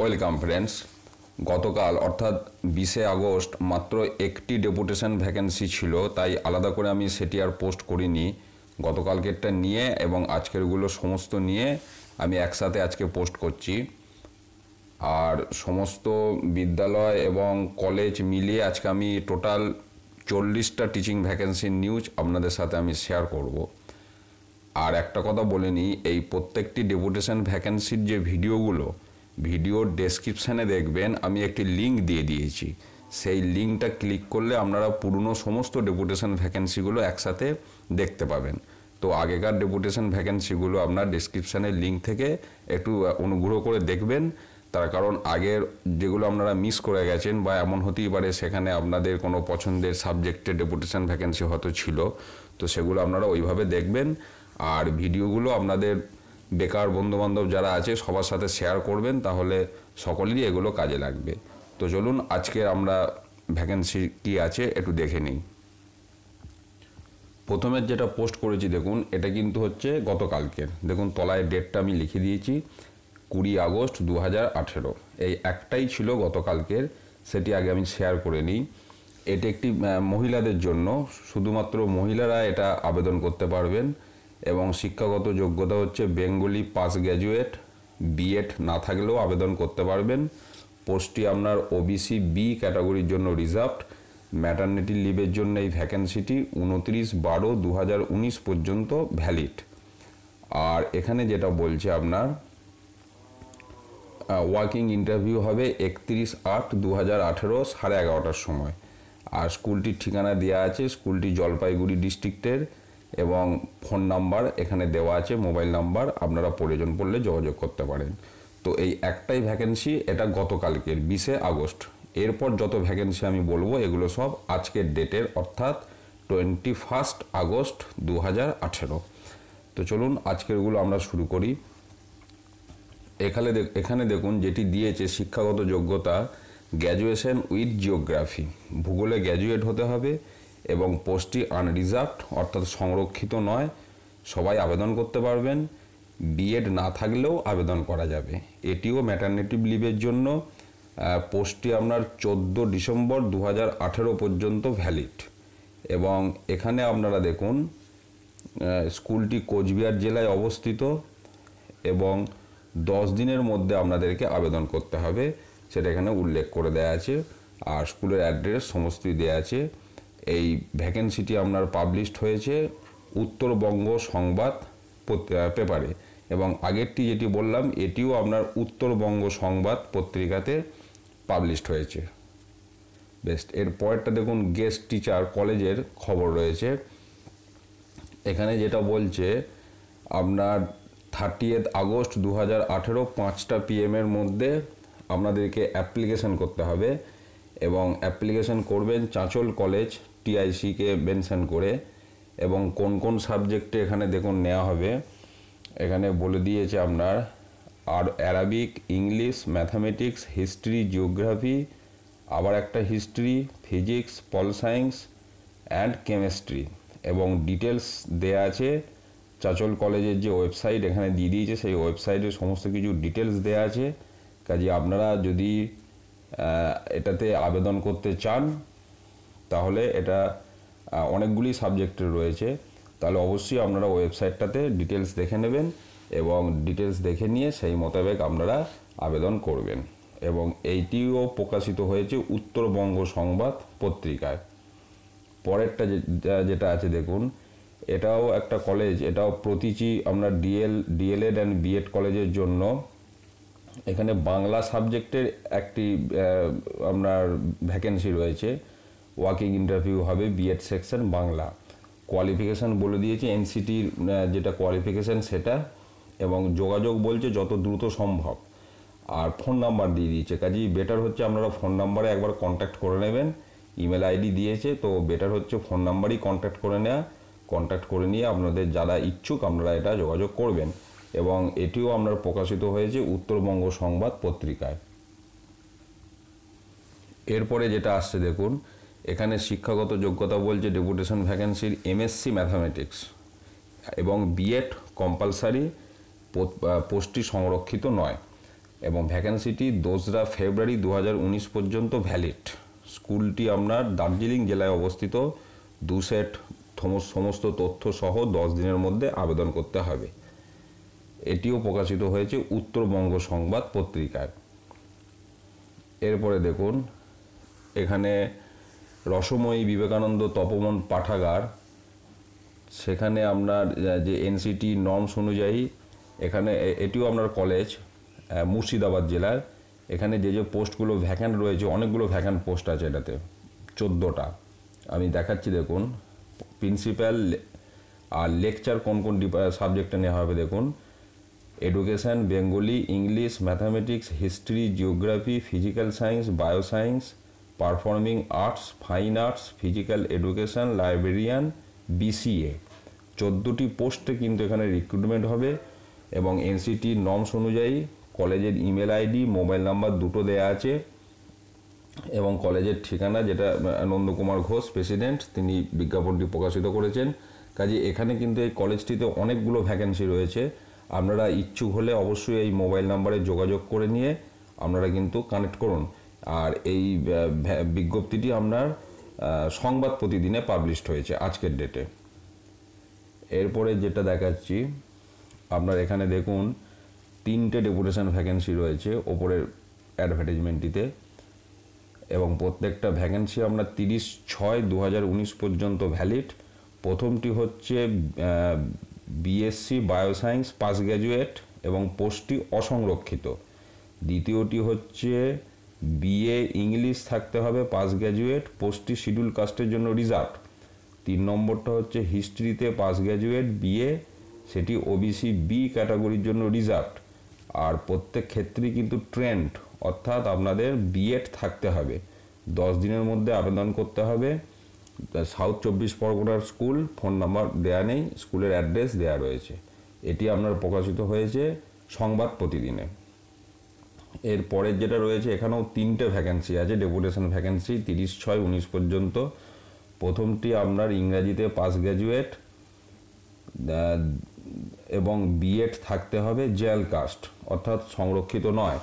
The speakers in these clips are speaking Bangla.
ওয়েলকাম কনফারেন্স গতকাল অর্থাৎ বিশে আগস্ট মাত্র একটি ডেপুটেশন ভ্যাকেন্সি ছিল তাই আলাদা করে আমি সেটি আর পোস্ট করিনি গতকালকেরটা নিয়ে এবং আজকেরগুলো সমস্ত নিয়ে আমি একসাথে আজকে পোস্ট করছি আর সমস্ত বিদ্যালয় এবং কলেজ মিলিয়ে আজকে আমি টোটাল চল্লিশটা টিচিং ভ্যাকেন্সির নিউজ আপনাদের সাথে আমি শেয়ার করব আর একটা কথা বলে নিই এই প্রত্যেকটি ডেপুটেশন ভ্যাকেন্সির যে ভিডিওগুলো ভিডিওর ডেসক্রিপশানে দেখবেন আমি একটি লিঙ্ক দিয়ে দিয়েছি সেই লিঙ্কটা ক্লিক করলে আপনারা পুরনো সমস্ত ডেপুটেশন ভ্যাকেন্সিগুলো একসাথে দেখতে পাবেন তো আগেকার ডেপুটেশন ভ্যাকেন্সিগুলো আপনার ডেসক্রিপশানের লিঙ্ক থেকে একটু অনুগ্রহ করে দেখবেন তার কারণ আগের যেগুলো আপনারা মিস করে গেছেন বা এমন হতেই পারে সেখানে আপনাদের কোনো পছন্দের সাবজেক্টে ডেপুটেশন ভ্যাকেন্সি হয়তো ছিল তো সেগুলো আপনারা ওইভাবে দেখবেন আর ভিডিওগুলো আপনাদের বেকার বন্ধুবান্ধব যারা আছে সবার সাথে শেয়ার করবেন তাহলে সকলেরই এগুলো কাজে লাগবে তো চলুন আজকে আমরা ভ্যাকেন্সি কি আছে একটু দেখে নিই প্রথমে যেটা পোস্ট করেছি দেখুন এটা কিন্তু হচ্ছে গতকালকের দেখুন তলায় ডেটটা আমি লিখে দিয়েছি কুড়ি আগস্ট দু হাজার এই একটাই ছিল গতকালকের সেটি আগে আমি শেয়ার করে নিই এটি একটি মহিলাদের জন্য শুধুমাত্র মহিলারা এটা আবেদন করতে পারবেন এবং শিক্ষাগত যোগ্যতা হচ্ছে বেঙ্গলি পাস গ্র্যাজুয়েট বিএড না থাকলেও আবেদন করতে পারবেন পোস্টটি আপনার ওবিসি বি ক্যাটাগরির জন্য রিজার্ভড ম্যাটার্নিটি লিভের জন্য এই ভ্যাকেন্সিটি উনত্রিশ বারো দু পর্যন্ত ভ্যালিড আর এখানে যেটা বলছে আপনার ওয়ার্কিং ইন্টারভিউ হবে একত্রিশ আট দু হাজার আঠেরো সাড়ে এগারোটার সময় আর স্কুলটির ঠিকানা দেওয়া আছে স্কুলটি জলপাইগুড়ি ডিস্ট্রিক্টের এবং ফোন নাম্বার এখানে দেওয়া আছে মোবাইল নাম্বার আপনারা প্রয়োজন পড়লে যোগাযোগ করতে পারেন তো এই একটাই ভ্যাকেন্সি এটা গতকালকের বিশে আগস্ট এরপর যত ভ্যাকেন্সি আমি বলবো এগুলো সব আজকের ডেটের অর্থাৎ টোয়েন্টি ফার্স্ট আগস্ট দু আঠেরো তো চলুন আজকেরগুলো আমরা শুরু করি এখানে এখানে দেখুন যেটি দিয়েছে শিক্ষাগত যোগ্যতা গ্র্যাজুয়েশন উইথ জিওগ্রাফি ভূগোলে গ্র্যাজুয়েট হতে হবে এবং পোস্টটি আনরিজার্ভড অর্থাৎ সংরক্ষিত নয় সবাই আবেদন করতে পারবেন বিএড না থাকলেও আবেদন করা যাবে এটিও ম্যাটারনেটিভ লিভের জন্য পোস্টটি আপনার চোদ্দো ডিসেম্বর দু পর্যন্ত ভ্যালিড এবং এখানে আপনারা দেখুন স্কুলটি কোচবিহার জেলায় অবস্থিত এবং দশ দিনের মধ্যে আপনাদেরকে আবেদন করতে হবে সেটা এখানে উল্লেখ করে দেওয়া আছে আর স্কুলের অ্যাড্রেস সমস্তই দেওয়া আছে এই ভ্যাকেন্সিটি আপনার পাবলিশড হয়েছে উত্তরবঙ্গ সংবাদ পেপারে এবং আগেরটি যেটি বললাম এটিও আপনার উত্তরবঙ্গ সংবাদ পত্রিকাতে পাবলিশড হয়েছে বেস্ট এর পরেরটা দেখুন গেস্ট টিচার কলেজের খবর রয়েছে এখানে যেটা বলছে আপনার থার্টিয়েথ আগস্ট দু হাজার আঠেরো পাঁচটা পিএমের মধ্যে আপনাদেরকে অ্যাপ্লিকেশন করতে হবে এবং অ্যাপ্লিকেশন করবেন চাঁচল কলেজ টিআইসিকে মেনশান করে এবং কোন কোন সাবজেক্টে এখানে দেখুন নেওয়া হবে এখানে বলে দিয়েছে আপনার আর Arabic English mathematics history geography আবার একটা history physics pol science and chemistry এবং ডিটেলস দেয়া আছে চাচল কলেজের যে ওয়েবসাইট এখানে দিয়ে দিয়েছে সেই ওয়েবসাইটে সমস্ত কিছু ডিটেলস দেয়া আছে কাজে আপনারা যদি এটাতে আবেদন করতে চান তাহলে এটা অনেকগুলি সাবজেক্টের রয়েছে তাহলে অবশ্যই আপনারা ওয়েবসাইটটাতে ডিটেলস দেখে নেবেন এবং ডিটেলস দেখে নিয়ে সেই মোতাবেক আপনারা আবেদন করবেন এবং এইটিও প্রকাশিত হয়েছে উত্তরবঙ্গ সংবাদ পত্রিকায় পরেরটা যেটা আছে দেখুন এটাও একটা কলেজ এটাও প্রতিচি আমরা ডিএল ডিএলএড অ্যান্ড বিএড কলেজের জন্য এখানে বাংলা সাবজেক্টের একটি আপনার ভ্যাকেন্সি রয়েছে ওয়াকিং ইন্টারভিউ হবে বিএড সেকশন বাংলা কোয়ালিফিকেশান বলে দিয়েছে এনসিটির যেটা কোয়ালিফিকেশান সেটা এবং যোগাযোগ বলছে যত দ্রুত সম্ভব আর ফোন নাম্বার দিয়ে দিয়েছে কাজেই বেটার হচ্ছে আপনারা ফোন নাম্বারে একবার কন্ট্যাক্ট করে নেবেন ইমেল আইডি দিয়েছে তো বেটার হচ্ছে ফোন নাম্বারই কন্ট্যাক্ট করে নেওয়া কন্ট্যাক্ট করে নিয়ে আপনাদের যারা ইচ্ছুক আপনারা এটা যোগাযোগ করবেন এবং এটিও আপনার প্রকাশিত হয়েছে উত্তরবঙ্গ সংবাদ পত্রিকায় এরপরে যেটা আসছে দেখুন এখানে শিক্ষাগত যোগ্যতা বলছে ডেপুটেশন ভ্যাকেন্সির এমএসসি ম্যাথামেটিক্স এবং বিএড কম্পালসারি পোস্টটি সংরক্ষিত নয় এবং ভ্যাকেন্সিটি দোসরা ফেব্রুয়ারি দু পর্যন্ত ভ্যালিড স্কুলটি আপনার দার্জিলিং জেলায় অবস্থিত দু সেট সমস্ত তথ্য সহ দশ দিনের মধ্যে আবেদন করতে হবে এটিও প্রকাশিত হয়েছে উত্তরবঙ্গ সংবাদ পত্রিকায় এরপরে দেখুন এখানে রসময়ী বিবেকানন্দ তপমন পাঠাগার সেখানে আপনার যে এনসিটি নর্মস অনুযায়ী এখানে এটিও আপনার কলেজ মুর্শিদাবাদ জেলার এখানে যে যে পোস্টগুলো ভ্যাকান্ট রয়েছে অনেকগুলো ভ্যাকান্ট পোস্ট আছে এটাতে চোদ্দোটা আমি দেখাচ্ছি দেখুন প্রিন্সিপাল আর লেকচার কোন কোন সাবজেক্টে নেওয়া হবে দেখুন education Bengali English mathematics history geography physical science bioscience performing arts fine arts physical education librarian BCA চোদ্দোটি পোস্টে কিন্তু এখানে রিক্রুটমেন্ট হবে এবং এনসিটির নর্মস অনুযায়ী কলেজের ইমেল আইডি মোবাইল নাম্বার দুটো দেয়া আছে এবং কলেজের ঠিকানা যেটা নন্দকুমার ঘোষ প্রেসিডেন্ট তিনি বিজ্ঞাপনটি প্রকাশিত করেছেন কাজে এখানে কিন্তু এই কলেজটিতে অনেকগুলো ভ্যাকেন্সি রয়েছে আপনারা ইচ্ছুক হলে অবশ্যই এই মোবাইল নাম্বারে যোগাযোগ করে নিয়ে আপনারা কিন্তু কানেক্ট করুন আর এই বিজ্ঞপ্তিটি আপনার সংবাদ প্রতিদিনে পাবলিশড হয়েছে আজকের ডেটে এরপরে যেটা দেখাচ্ছি আপনার এখানে দেখুন তিনটে ডেপুটেশন ভ্যাকেন্সি রয়েছে ওপরের অ্যাডভার্টাইজমেন্টটিতে এবং প্রত্যেকটা ভ্যাকেন্সি আপনার তিরিশ ছয় দু পর্যন্ত ভ্যালিড প্রথমটি হচ্ছে বিএসসি বায়োসায়েন্স পাস গ্র্যাজুয়েট এবং পোস্টটি অসংরক্ষিত দ্বিতীয়টি হচ্ছে বিএ ইংলিশ থাকতে হবে পাস গ্র্যাজুয়েট পোস্টটি শিডিউল কাস্টের জন্য রিজার্ভ তিন নম্বরটা হচ্ছে হিস্ট্রিতে পাস গ্র্যাজুয়েট বিএ সেটি ওবিসি বি ক্যাটাগরির জন্য রিজার্ভ আর প্রত্যেক ক্ষেত্রেই কিন্তু ট্রেন্ড অর্থাৎ আপনাদের বিএড থাকতে হবে দশ দিনের মধ্যে আবেদন করতে হবে সাউথ চব্বিশ পরগনার স্কুল ফোন নাম্বার দেয়া নেই স্কুলের অ্যাড্রেস দেয়া রয়েছে এটি আপনার প্রকাশিত হয়েছে সংবাদ প্রতিদিনে এর যেটা রয়েছে এখানেও তিনটে ভ্যাকেন্সি আছে ডেপুটেশন ভ্যাকেন্সি তিরিশ ছয় উনিশ পর্যন্ত প্রথমটি আপনার ইংরাজিতে পাস গ্র্যাজুয়েট এবং বিএড থাকতে হবে জেল কাস্ট অর্থাৎ সংরক্ষিত নয়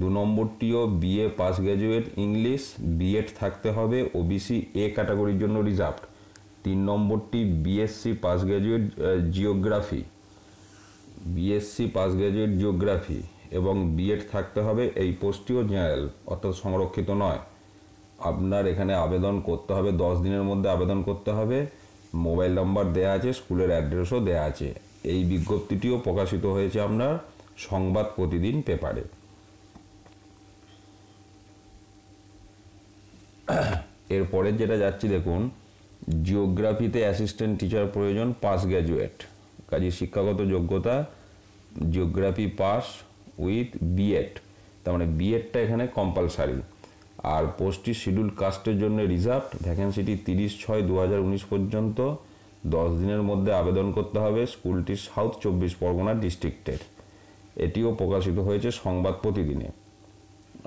দু নম্বরটিও BA pass graduate English BEd থাকতে হবে ওবিসি এ ক্যাটাগরির জন্য রিজার্ভ তিন নম্বরটি BSc pass graduate geography BSc pass graduate geography এবং বিএড থাকতে হবে এই পোস্টটিও জেনারেল অর্থাৎ সংরক্ষিত নয় আপনার এখানে আবেদন করতে হবে দশ দিনের মধ্যে আবেদন করতে হবে মোবাইল নাম্বার দেয়া আছে স্কুলের অ্যাড্রেসও দেয়া আছে এই বিজ্ঞপ্তিটিও প্রকাশিত হয়েছে আপনার সংবাদ প্রতিদিন পেপারে এরপরে যেটা যাচ্ছি দেখুন জিওগ্রাফিতে অ্যাসিস্ট্যান্ট টিচার প্রয়োজন পাস গ্র্যাজুয়েট কাজে শিক্ষাগত যোগ্যতা জিওগ্রাফি পাস উইথ বিএড তার মানে বিএডটা এখানে কম্পালসারি আর পোস্টটি শিডিউল কাস্টের জন্য রিজার্ভ ভ্যাকেন্সিটি তিরিশ ছয় দু পর্যন্ত দশ দিনের মধ্যে আবেদন করতে হবে স্কুলটি সাউথ চব্বিশ পরগনা ডিস্ট্রিক্টের এটিও প্রকাশিত হয়েছে সংবাদ প্রতিদিনে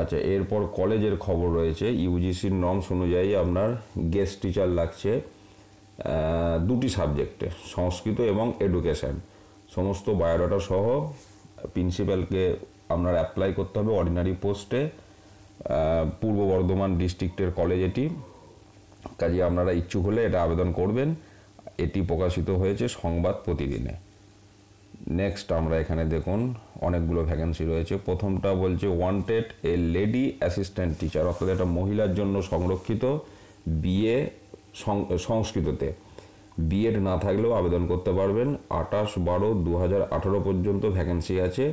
আচ্ছা এরপর কলেজের খবর রয়েছে ইউজিসির নর্মস অনুযায়ী আপনার গেস্ট টিচার লাগছে দুটি সাবজেক্টে সংস্কৃত এবং এডুকেশান সমস্ত বায়োডাটা সহ প্রিন্সিপালকে আপনার অ্যাপ্লাই করতে হবে অর্ডিনারি পোস্টে পূর্ব বর্ধমান ডিস্ট্রিক্টের কলেজ এটি কাজে আপনারা ইচ্ছুক হলে এটা আবেদন করবেন এটি প্রকাশিত হয়েছে সংবাদ প্রতিদিনে নেক্সট আমরা এখানে দেখুন অনেকগুলো ভ্যাকেন্সি রয়েছে প্রথমটা বলছে wanted a lady assistant teacher অর্থাৎ এটা মহিলার জন্য সংরক্ষিত বিএ সংস্কৃততে বিএড না থাকলেও আবেদন করতে পারবেন আঠাশ বারো দু পর্যন্ত ভ্যাকেন্সি আছে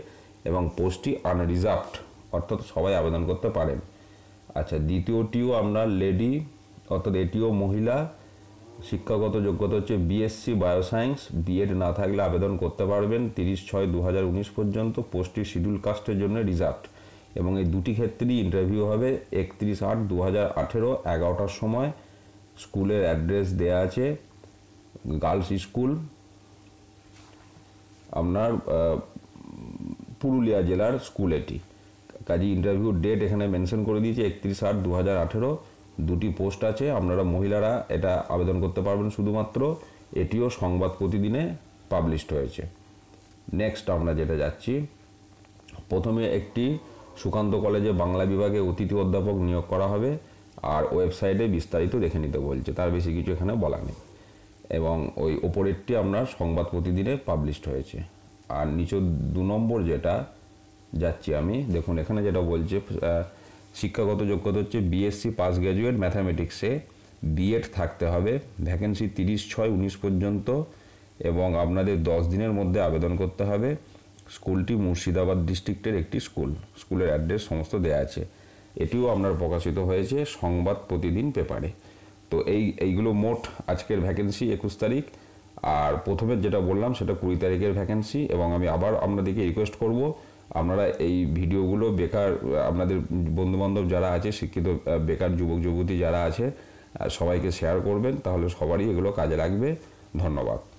এবং পোস্টটি আনরিজার্ভড অর্থাৎ সবাই আবেদন করতে পারেন আচ্ছা দ্বিতীয়টিও আমরা লেডি অর্থাৎ এটিও মহিলা শিক্ষাগত যোগ্যতা হচ্ছে বিএসসি বায়োসায়েন্স বিএড না থাকলে আবেদন করতে পারবেন তিরিশ ছয় দু পর্যন্ত পোস্টটি শিডিউল কাস্টের জন্য রিজার্ভ এবং এই দুটি ক্ষেত্রেই ইন্টারভিউ হবে একত্রিশ আট দু হাজার আঠেরো এগারোটার সময় স্কুলের অ্যাড্রেস দেয়া আছে গার্লস স্কুল আপনার পুরুলিয়া জেলার স্কুল এটি কাজী ইন্টারভিউ ডেট এখানে মেনশন করে দিয়েছে একত্রিশ আট দু হাজার আঠেরো দুটি পোস্ট আছে আপনারা মহিলারা এটা আবেদন করতে পারবেন শুধুমাত্র এটিও সংবাদ প্রতিদিনে পাবলিশড হয়েছে নেক্সট আমরা যেটা যাচ্ছি প্রথমে একটি সুকান্ত কলেজে বাংলা বিভাগে অতিথি অধ্যাপক নিয়োগ করা হবে আর ওয়েবসাইটে বিস্তারিত দেখে নিতে বলছে তার বেশি কিছু এখানে বলা নেই এবং ওই ওপরেরটি আপনার সংবাদ প্রতিদিনে পাবলিশড হয়েছে আর নিচের দু নম্বর যেটা যাচ্ছি আমি দেখুন এখানে যেটা বলছে শিক্ষাগত যোগ্যতা হচ্ছে বিএসসি পাস গ্র্যাজুয়েট ম্যাথামেটিক্সে বিএড থাকতে হবে ভ্যাকেন্সি তিরিশ ছয় উনিশ পর্যন্ত এবং আপনাদের দশ দিনের মধ্যে আবেদন করতে হবে স্কুলটি মুর্শিদাবাদ ডিস্ট্রিক্টের একটি স্কুল স্কুলের অ্যাড্রেস সমস্ত দেয়া আছে এটিও আপনার প্রকাশিত হয়েছে সংবাদ প্রতিদিন পেপারে তো এই এইগুলো মোট আজকের ভ্যাকেন্সি একুশ তারিখ আর প্রথমে যেটা বললাম সেটা কুড়ি তারিখের ভ্যাকেন্সি এবং আমি আবার আপনাদেরকে রিকোয়েস্ট করব আপনারা এই ভিডিওগুলো বেকার আপনাদের বন্ধুবান্ধব যারা আছে শিক্ষিত বেকার যুবক যুবতী যারা আছে সবাইকে শেয়ার করবেন তাহলে সবারই এগুলো কাজে লাগবে ধন্যবাদ